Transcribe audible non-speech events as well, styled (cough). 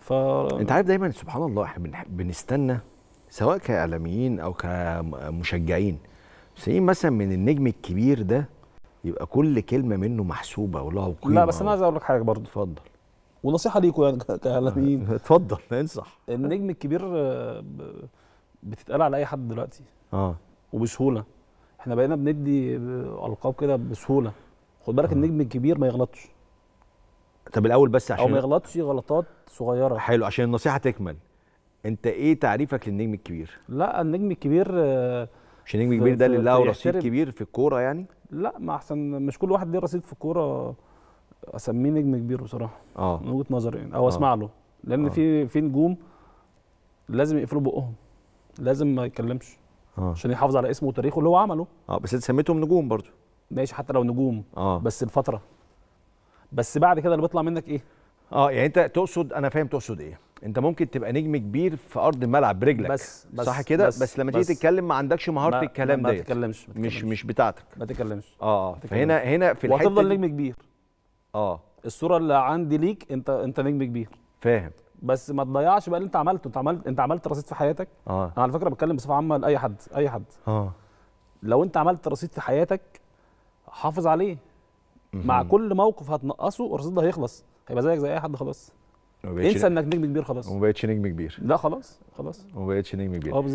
ف... انت عارف دايما سبحان الله احنا بنستنى سواء كاعلاميين او كمشجعين مستنيين مثلا من النجم الكبير ده يبقى كل كلمه منه محسوبه ولها قيمه لا بس انا عايز اقول لك حاجه برضه اتفضل ونصيحه ليكوا يعني كاعلاميين (laughs) اتفضل انصح النجم الكبير آه، بتتقال على اي حد دلوقتي اه وبسهوله احنا بقينا بندي آه، القاب كده بسهوله خد بالك آه. النجم الكبير ما يغلطش طب الاول بس عشان او ما يغلطش غلطات صغيره حلو عشان النصيحه تكمل انت ايه تعريفك للنجم الكبير لا النجم الكبير مش آه، النجم الكبير ده اللي له رصيد كبير في الكوره يعني لا ما احسن مش كل واحد ليه رصيد في الكوره اسميه نجم كبير بصراحه اه من وجهه نظري يعني او آه. اسمع له لان آه. في في نجوم لازم يقفلوا بقهم لازم ما يتكلمش آه. عشان يحافظ على اسمه وتاريخه اللي هو عمله اه بس انت سميتهم نجوم برضو ماشي حتى لو نجوم آه. بس الفتره بس بعد كده اللي بيطلع منك ايه اه يعني انت تقصد انا فاهم تقصد ايه انت ممكن تبقى نجم كبير في ارض الملعب برجلك بس, بس صح كده بس, بس لما تيجي تتكلم ما عندكش مهاره الكلام ده ما تتكلمش مش مش بتاعتك ما تتكلمش اه, آه. فهنا هنا في الحته وهتفضل نجم كبير اه الصوره اللي عندي ليك انت انت نجم كبير فاهم بس ما تضيعش بقى اللي انت عملته انت عملت انت عملت رصيد في حياتك اه انا على فكره بتكلم بصفه عامه لاي حد اي حد اه لو انت عملت رصيد في حياتك حافظ عليه مع كل موقف هتنقصه الرصيد ده هيخلص هيبقى زيك زي اي حد خلاص انسى انك نجم كبير خلاص وما بقتش نجم كبير لا خلاص خلاص وما بقتش نجم كبير اه بالظبط